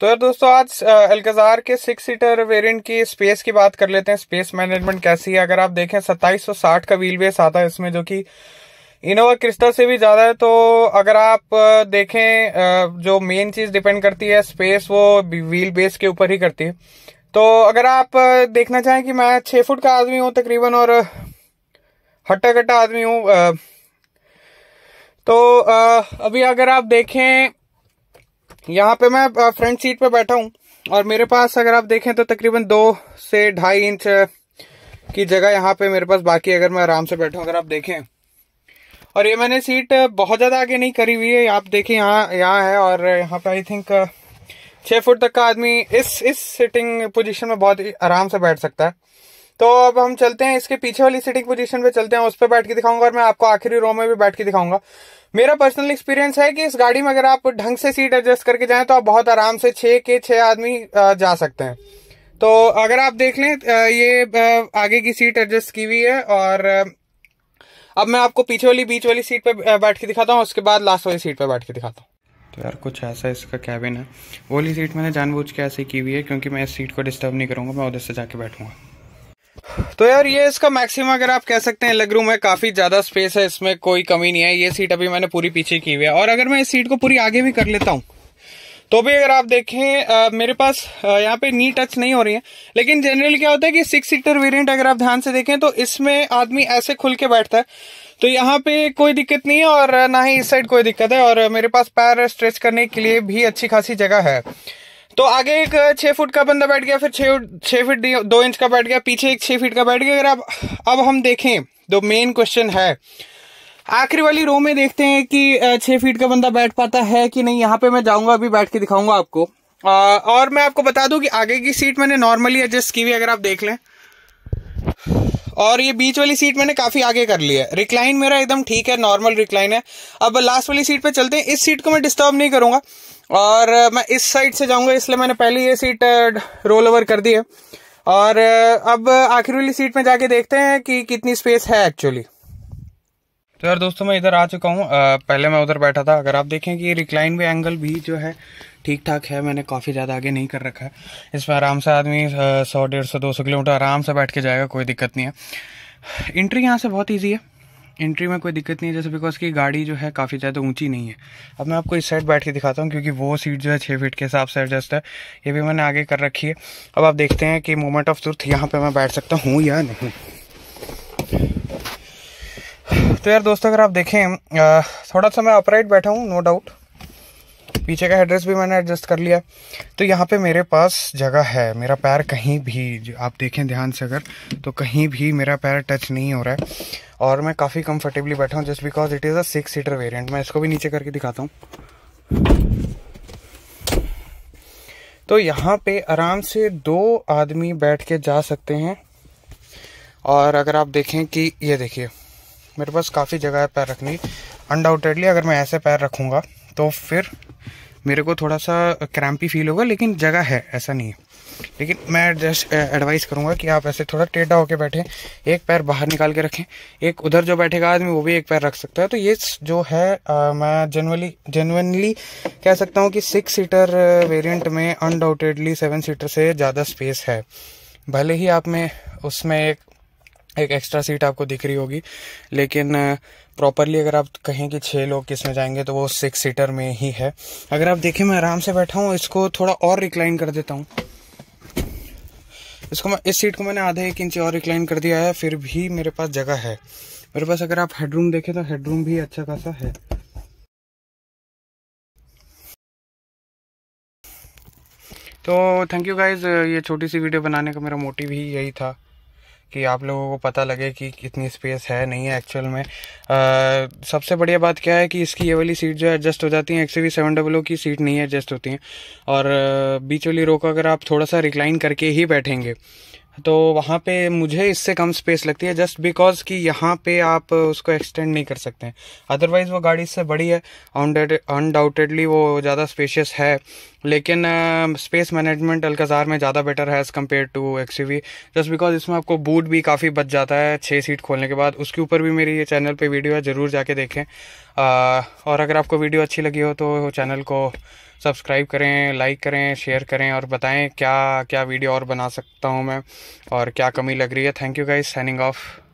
तो यार दोस्तों आज अलकजार के सिक्स सीटर वेरिएंट की स्पेस की बात कर लेते हैं स्पेस मैनेजमेंट कैसी है अगर आप देखें 2760 का व्हील बेस आता है इसमें जो कि इनोवा क्रिस्टा से भी ज़्यादा है तो अगर आप देखें जो मेन चीज़ डिपेंड करती है स्पेस वो व्हील बेस के ऊपर ही करती है तो अगर आप देखना चाहें कि मैं छह फुट का आदमी हूं तकरीबन और हट्टा कट्टा आदमी हूं तो अभी अगर आप देखें यहाँ पे मैं फ्रंट सीट पे बैठा हूँ और मेरे पास अगर आप देखें तो तकरीबन दो से ढाई इंच की जगह यहाँ पे मेरे पास बाकी अगर मैं आराम से बैठा अगर आप देखें और ये मैंने सीट बहुत ज़्यादा आगे नहीं करी हुई है आप देखें यहाँ यहाँ है और यहाँ पे आई थिंक छः फुट तक का आदमी इस इस सिटिंग पोजीशन में बहुत आराम से बैठ सकता है तो अब हम चलते हैं इसके पीछे वाली सिटिंग पोजीशन पे चलते हैं उस पर बैठ के दिखाऊंगा और मैं आपको आखिरी रो में भी बैठ के दिखाऊंगा मेरा पर्सनल एक्सपीरियंस है कि इस गाड़ी में अगर आप ढंग से सीट एडजस्ट करके जाएं तो आप बहुत आराम से छः के छः आदमी जा सकते हैं तो अगर आप देख लें ये आगे की सीट एडजस्ट की हुई है और अब मैं आपको पीछे वाली बीच वाली सीट पर बैठ के दिखाता हूँ उसके बाद लास्ट वाली सीट पर बैठ के दिखाता हूँ तो यार कुछ ऐसा इसका कैबिन है वो वाली सीट मैंने जानबूझ के ऐसे की हुई है क्योंकि मैं इस सीट को डिस्टर्ब नहीं करूँगा मैं उधर से जाके बैठूँगा तो यार ये इसका मैक्सिमम अगर आप कह सकते हैं लग रूम है काफी ज्यादा स्पेस है इसमें कोई कमी नहीं है ये सीट अभी मैंने पूरी पीछे की हुई है और अगर मैं इस सीट को पूरी आगे भी कर लेता हूँ तो भी अगर आप देखें आ, मेरे पास यहाँ पे नी टच नहीं हो रही है लेकिन जनरली क्या होता है कि सिक्स सीटर वेरिएंट अगर आप ध्यान से देखें तो इसमें आदमी ऐसे खुल के बैठता है तो यहाँ पे कोई दिक्कत नहीं है और ना ही इस साइड कोई दिक्कत है और मेरे पास पैर स्ट्रेच करने के लिए भी अच्छी खासी जगह है तो आगे एक छः फुट का बंदा बैठ गया फिर छः छः फीट दो इंच का बैठ गया पीछे एक छः फीट का बैठ गया अगर आप अब हम देखें दो मेन क्वेश्चन है आखिरी वाली रो में देखते हैं कि छः फीट का बंदा बैठ पाता है कि नहीं यहाँ पे मैं जाऊँगा अभी बैठ के दिखाऊंगा आपको आ, और मैं आपको बता दू कि आगे की सीट मैंने नॉर्मली एडजस्ट की हुई अगर आप देख लें और ये बीच वाली सीट मैंने काफ़ी आगे कर ली है रिक्लाइन मेरा एकदम ठीक है नॉर्मल रिक्लाइन है अब लास्ट वाली सीट पे चलते हैं इस सीट को मैं डिस्टर्ब नहीं करूंगा और मैं इस साइड से जाऊंगा इसलिए मैंने पहले ये सीट रोल ओवर कर दी है और अब आखिर वाली सीट में जाके देखते हैं कि कितनी स्पेस है एक्चुअली तो यार दोस्तों मैं इधर आ चुका हूँ पहले मैं उधर बैठा था अगर आप देखें कि रिक्लाइन भी एंगल भी जो है ठीक ठाक है मैंने काफ़ी ज़्यादा आगे नहीं कर रखा है इसमें आराम से आदमी सौ डेढ़ सौ दो सौ किलोमीटर आराम से बैठ के जाएगा कोई दिक्कत नहीं है इंट्री यहाँ से बहुत ईजी है एंट्री में कोई दिक्कत नहीं है जैसे बिकॉज की गाड़ी जो है काफ़ी ज़्यादा ऊंची नहीं है अब मैं आपको इस साइड बैठ के दिखाता हूँ क्योंकि वो सीट जो है छः फीट के हिसाब से एडजस्ट है ये भी मैंने आगे कर रखी है अब आप देखते हैं कि मोमेंट ऑफ ट्रुथ यहाँ पर मैं बैठ सकता हूँ या नहीं तो यार दोस्तों अगर आप देखें थोड़ा सा मैं अपराइट बैठा हूँ नो डाउट पीछे का एड्रेस भी मैंने एडजस्ट कर लिया तो यहाँ पे मेरे पास जगह है मेरा पैर कहीं भी आप देखें ध्यान से अगर तो कहीं भी मेरा पैर टच नहीं हो रहा है और मैं काफ़ी कंफर्टेबली बैठा हूँ just because it is a six seater variant मैं इसको भी नीचे करके दिखाता हूँ तो यहाँ पे आराम से दो आदमी बैठ के जा सकते हैं और अगर आप देखें कि ये देखिए मेरे पास काफ़ी जगह है पैर रखने अनडाउटेडली अगर मैं ऐसे पैर रखूँगा तो फिर मेरे को थोड़ा सा क्रैम्पी फील होगा लेकिन जगह है ऐसा नहीं है लेकिन मैं जस्ट एडवाइस करूँगा कि आप ऐसे थोड़ा टेढ़ा होकर बैठे एक पैर बाहर निकाल के रखें एक उधर जो बैठेगा आदमी वो भी एक पैर रख सकता है तो ये जो है आ, मैं जनरली जेनवनली कह सकता हूँ कि सिक्स सीटर वेरियंट में अनडाउटेडली सेवन सीटर से ज़्यादा स्पेस है भले ही आप में उसमें एक एक एक्स्ट्रा सीट आपको दिख रही होगी लेकिन प्रॉपरली अगर आप कहें कि छः लोग किस में जाएंगे तो वो सिक्स सीटर में ही है अगर आप देखें मैं आराम से बैठा हूँ इसको थोड़ा और रिक्लाइन कर देता हूँ इसको मैं इस सीट को मैंने आधे एक इंच और रिक्लाइन कर दिया है फिर भी मेरे पास जगह है मेरे पास अगर आप हेडरूम देखें तो हेडरूम भी अच्छा खासा है तो थैंक यू गाइज ये छोटी सी वीडियो बनाने का मेरा मोटिव ही यही था कि आप लोगों को पता लगे कि कितनी स्पेस है नहीं है एक्चुअल में आ, सबसे बढ़िया बात क्या है कि इसकी ये वाली सीट जो है एडजस्ट हो जाती है एक्स वी सेवन डब्लो की सीट नहीं एडजस्ट होती है और बीच वाली रोक अगर आप थोड़ा सा रिक्लाइन करके ही बैठेंगे तो वहाँ पे मुझे इससे कम स्पेस लगती है जस्ट बिकॉज कि यहाँ पे आप उसको एक्सटेंड नहीं कर सकते हैं अदरवाइज़ वो गाड़ी इससे बड़ी है अनडाउटेडली वो ज़्यादा स्पेशियस है लेकिन स्पेस मैनेजमेंट अलकाजार में ज़्यादा बेटर है as compare to X just because इसमें आपको बूट भी काफ़ी बच जाता है छः सीट खोलने के बाद उसके ऊपर भी मेरी ये चैनल पर वीडियो है ज़रूर जाके देखें और अगर आपको वीडियो अच्छी लगी हो तो चैनल को सब्सक्राइब करें लाइक करें शेयर करें और बताएं क्या क्या वीडियो और बना सकता हूँ मैं और क्या कमी लग रही है thank you guys signing of